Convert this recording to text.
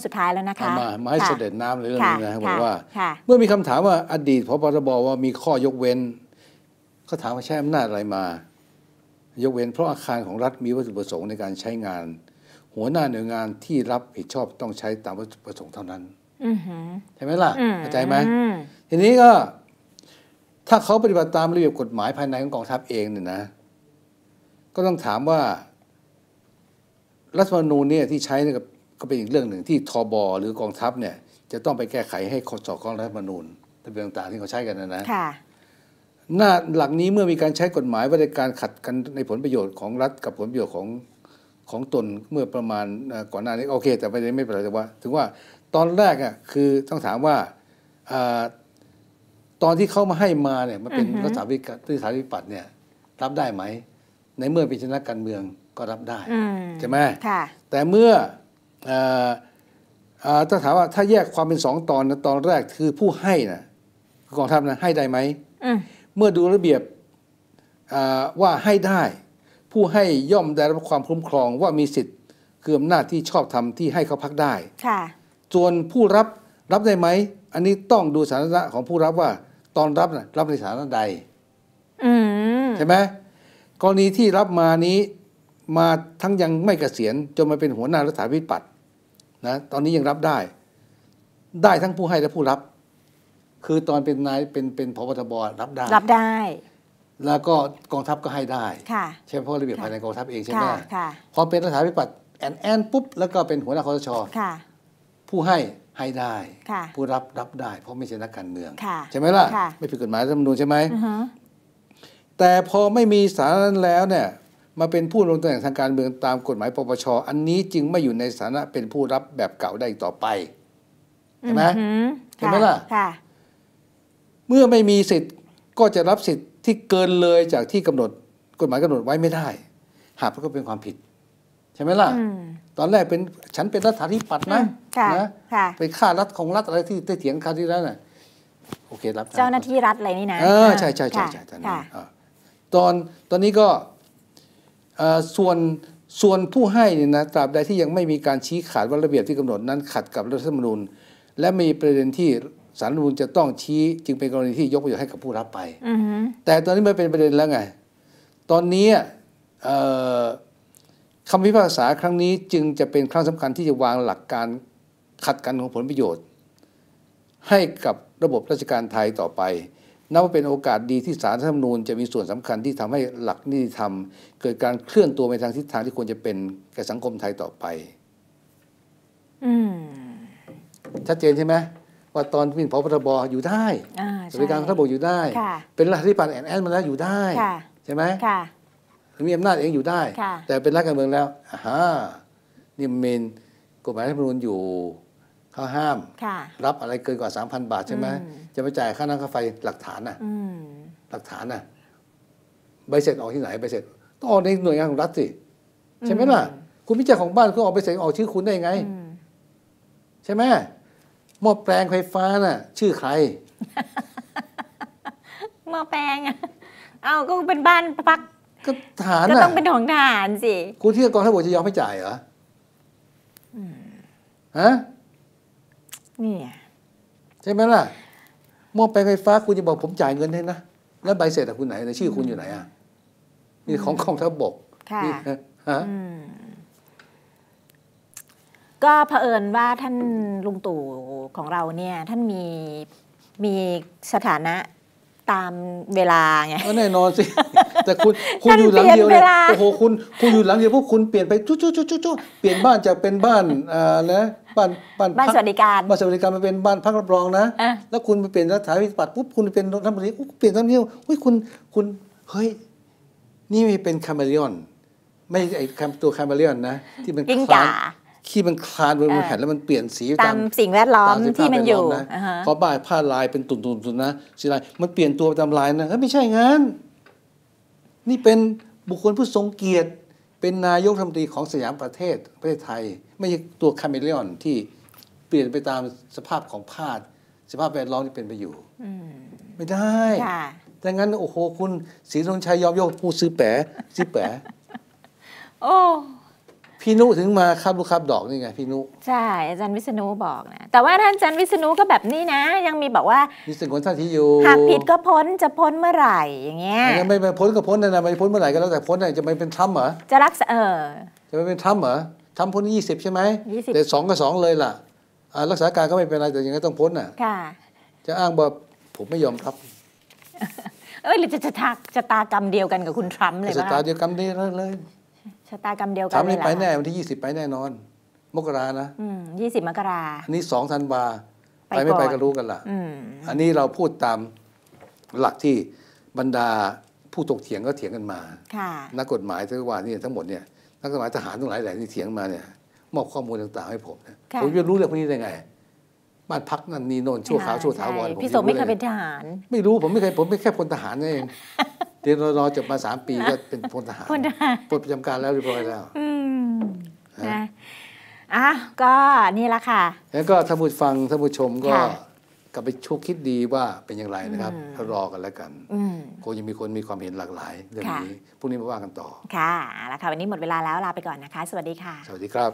งสุดท้ายแล้วนะคะมามาให้เสด็จน้ำเรื่องนี้นะบอกว่าเมื่อมีคำถามว่า อดีตพบรบว่ามีข้อยกเว้นเขาถามว่าใช้อำนาจอะไรมา ยกเว้นเพราะอาคารของรัฐมีวัตถุประสงค์ในการใช้งาน หัวหน้าหน่วยงานที่รับผิดชอบต้องใช้ตามวัตถุประสงค์เท่านั้นใช่ไหมล่ะ เข้าใจไหมทีนี้ก็ ถ้าเขาปฏิบัติตามระเบียบกฎหมายภายในของกองทัพเองเนี่ยนะก็ต้องถามว่า รัฐธรรมนูญเนี่ยที่ใช้กับก็เป็นอีกเรื่องหนึ่งที่ทบหรือกองทัพเนี่ยจะต้องไปแก้ไขให้สอบข้อรัฐมนูญระเบงต่างๆที่เขาใช้กันนะนะหน้าหลักนี้เมื่อมีการใช้กฎหมายว่าวยการขัดกันในผลประโยชน์ของรัฐกับผลประโยชน์ของของตนเมื่อประมาณก่อนหน้านี้โอเค แต่ประเด็นไม่เป็นไรแต่ว่าถึงว่าตอนแรกอ่ะคือต้องถามว่าตอนที่เข้ามาให้มาเนี่ยมันเป็นรัฐสาวิรัฐสาวิปัตเนี่ยรับได้ไหมในเมื่อเป็นชนะการเมืองก็รับได้ใช่ไหมแต่เมื่อถ้าถามว่าถ้าแยกความเป็นสองตอนนะตอนแรกคือผู้ให้นะกองทัพนะให้ได้ไหมเมื่อดูระเบียบว่าให้ได้ ผู้ให้ย่อมได้รับความคุ้มครองว่ามีสิทธิ์คืออำนาจที่ชอบทำที่ให้เขาพักได้ส่วนผู้รับรับได้ไหมอันนี้ต้องดูสถานะของผู้รับว่า ตอนรับนะรับในสถานะใดใช่ไหมกรณีที่รับมานี้มาทั้งยังไม่เกษียณจนมาเป็นหัวหน้ารัฐาวิปัตยนะตอนนี้ยังรับได้ ได้ทั้งผู้ให้และผู้รับ คือตอนเป็นนายเป็นเป็นพบตบรับได้ รับได้ แล้วก็กองทัพก็ให้ได้ใช่เพราะระเบียบภายในกองทัพเองใช่ไหมพอเป็นรัฐาปิปัตแอนแอนปุ๊บแล้วก็เป็นหัวหน้าคอสชผู้ให้ให้ได้ ผู้รับรับได้ เพราะไม่ใช่นักการเมือง ใช่ไหมล่ะ ไม่ผิดกฎหมายรัฐธรรมนูญใช่ไหมแต่พอไม่มีสารนั้นแล้วเนี่ยมาเป็นผู้ลงตำแหน่งทางการเมืองตามกฎหมายปปช อันนี้จึงไม่อยู่ในสถานะ เป็นผู้รับแบบเก่าได้ต่อไปเห็นไหมเห็นไหมล่ะ เมื่อไม่มีสิทธิ์ ก็จะรับสิทธิ์ที่เกินเลยจากที่กำหนดกฎหมายกำหนดไว้ไม่ได้หากก็เป็นความผิด ใช่ไหมล่ะตอนแรกเป็นฉันเป็นรัฐาธิปัตย์นะนะไปฆ่ารัฐของรัฐอะไรที่เถียงค้าวที่แล้วน่ะ โอเครับเจ้าหน้าที่รัฐอะไรนี่นะเออใช่ใช่ใช่ใช่ตอนตอนนี้ก็ส่วนส่วนผู้ให้เนี่ยนะตราบใดที่ยังไม่มีการชี้ขาดว่าระเบียบที่กำหนดนั้นขัดกับรัฐธรรมนูญ และมีประเด็นที่สารรัฐมนูญจะต้องชี้จึงเป็นกรณีที่ยกประโยชน์ให้กับผู้รับไปแต่ตอนนี้ไม่เป็นประเด็นแล้วไง ตอนนี้คำพิพากษาครั้งนี้จึงจะเป็นครั้งสำคัญที่จะวางหลักการขัดกันของผลประโยชน์ ให้กับระบบราชการไทยต่อไปนับว่าเป็นโอกาสดีที่สารธรรมนูญ จะมีส่วนสำคัญที่ทำให้หลักนิติธรรมเกิดการเคลื่อนตัวไปทางทิศทางที่ควรจะเป็นแก่สังคมไทยต่อไปชัดเจนใช่ไหมว่าตอนมีพนพบทบอยู่ได้สวัสดิการระบกอยู่ได้ เป็นรัฐที่ปันแอนแอนมาแล้วอยู่ได้ ใช่ไหมมีอำนาจเองอยู่ได้ แต่เป็นรัฐการเมืองแล้วฮ่านี่เมนกฎหมายรัฐธรรมนูญอยู่าห้ามรับอะไรเกินกว่า3,000 บาทใช่ไหมจะไปจ่ายค่าน้ำค่าไฟ หลักฐานน่ะหลักฐานน่ะใบเสร็จออกที่ไหนใบเสร็จต้องออกในหน่วยงานของรัฐสิใช่ไหมล่ะ คุณพิจารของบ้านคุณออกใบเสร็จออกชื่อคุณได้ไง ใช่ไหมหม้อแปลงไฟฟ้าน่ะ ชื่อใคร หม้อแปลงเอาก็เป็นบ้านพักก็ฐานก็ต้องเป็นของฐานสิคุณที่กองทัพบกจะยอมให้จ่ายเหรอฮะนี่ใช่ไหมล่ะมอบไปไฟฟ้าคุณจะบอกผมจ่ายเงินให้นะ แล้วใบเสร็จคุณไหนในชื่อคุณอยู่ไหนอ่ะนี่ของกองทัพบกค่ฮะก็เผอิญว่าท่านลุงตู่ของเราเนี่ย ท่านมีมีสถานะตามเวลาไงก็แน่นอนสิแต่คุณคุณอยู่หลังเดียวเนี่ยโอ้โหคุณคุณอยู่หลังเดียวพวกคุณเปลี่ยนไปจุ๊จุ๊จุ๊จุ๊เปลี่ยนบ้านจากเป็นบ้านอ่านะบ้านบ้านบ้านสวัสดิการบ้านสวัสดิการมาเป็นบ้านพักรับรองนะแล้วคุณไปเปลี่ยนัถานวิปัตปุ๊บคุณเป็นรัฐมนตรีเปลี่ยนท่องเที้ยวอุ้ยคุณคุณเฮ้ยนี่ไม่เป็นคาเมเลียนไม่ไอ้ตัวคาเมเลียนนะที่มันคลานขี้มันคลานบนแผ่นแล้วมันเปลี่ยนสีตามสิ่งแวดล้อมที่มันอยู่นะขอบ่ายผ้าลายเป็นตุ่นๆนะสีลายมันเปลี่ยนตัวตามลายนะไม่ใช่งั้นนี่เป็นบุคคลผู้ทรงเกียรติเป็นนายกรัฐมนตรีของสยามประเทศประเทศไทย ไม่ใช่ตัวคาเมเลอนที่เปลี่ยนไปตามสภาพของพาด สภาพแวดล้อมที่เป็นไปอยู่ไม่ได้แต่งั้น โอ้โหคุณศรีธงชัยยอมยกผู้ซื้อแปะซื้อแปะโอ้พี่นุถึงมาคับลูกคับ ดอกนี่ไงพี่นุใช่อาจารย์วิษณุบอกนะแต่ว่าท่านอาจารย์วิษณุก็แบบนี้นะยังมีบอกว่ามีสิ่งคนท่ทีอยู่หากผิดก็พ้นจะพ้นเมื่อไหร่อย่างเงี้ยไม่ไม่พ้นก็พ้นนะไม่พ้นเมื่อไหร่ก็แล้วแต่พ้นจะไม่เป็นทรัมเหรอจะรักเออจะไม่เป็นทรัมเหรอทรัมพ้นยี่สิบใช่ไหมยี่สิบแต่สองก็สองเลยล่ะรักษาการก็ไม่เป็นไรแต่ยังไงต้องพ้นอ่ะค่ะจะอ้างว่าผมไม่ยอมครับ เออหรือจะจะทักจะตากรรมเดียวกันกับคุณทรัมป์เลยป่ะจะตาเดียวกัน้เลยชะตากรรมเดียวกันสามนี้ไปแน่วันที่ยี่สิบไปแน่นอน มกรานะยี่สิบมกราอันนี้สองธันวาไปไม่ไปก็รู้กันล่ะอันนี้เราพูดตามหลักที่บรรดาผู้ตกเถียงก็เถียงกันมา ค่ะ นักกฎหมายทั้งว่านี่ทั้งหมดเนี่ยนักกฎหมายทหารทั้งหลายแหล่ที่เถียงมาเนี่ยมอบข้อมูลต่างๆ ให้ผมนยผมจะรู้เรื่องพวกนี้ได้ไงบ้านพักนั่นนี่โน่นชั่วขาวชั่วถาวรผมพี่สมไม่เคยเป็นทหาร ไม่รู้ผมไม่เคยผมไม่แค่พลทหารเองเรียนรอจบมาสามปีก็เป็นพลทหารพลทหารปลดประจำการแล้วเรียบร้อยแล้วนะอ่ะก็นี่ละค่ะแล้วก็ท่านผู้ฟังท่านผู้ชมก็กลับไปชกคิดดีว่าเป็นอย่างไรนะครับรอกันแล้วกันคงยังมีคนมีความเห็นหลากหลายเรื่องนี้พรุ่งนี้มาว่ากันต่อค่ะแล้วค่ะวันนี้หมดเวลาแล้วลาไปก่อนนะคะ สวัสดีค่ะสวัสดีครับ